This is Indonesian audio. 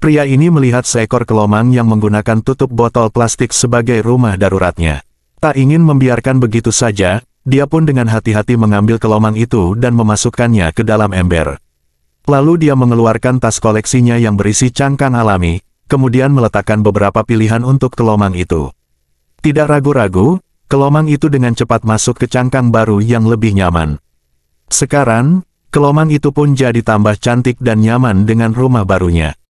Pria ini melihat seekor kelomang yang menggunakan tutup botol plastik sebagai rumah daruratnya. Tak ingin membiarkan begitu saja, dia pun dengan hati-hati mengambil kelomang itu dan memasukkannya ke dalam ember. Lalu dia mengeluarkan tas koleksinya yang berisi cangkang alami, kemudian meletakkan beberapa pilihan untuk kelomang itu. Tidak ragu-ragu, kelomang itu dengan cepat masuk ke cangkang baru yang lebih nyaman. Sekarang, kelomang itu pun jadi tambah cantik dan nyaman dengan rumah barunya.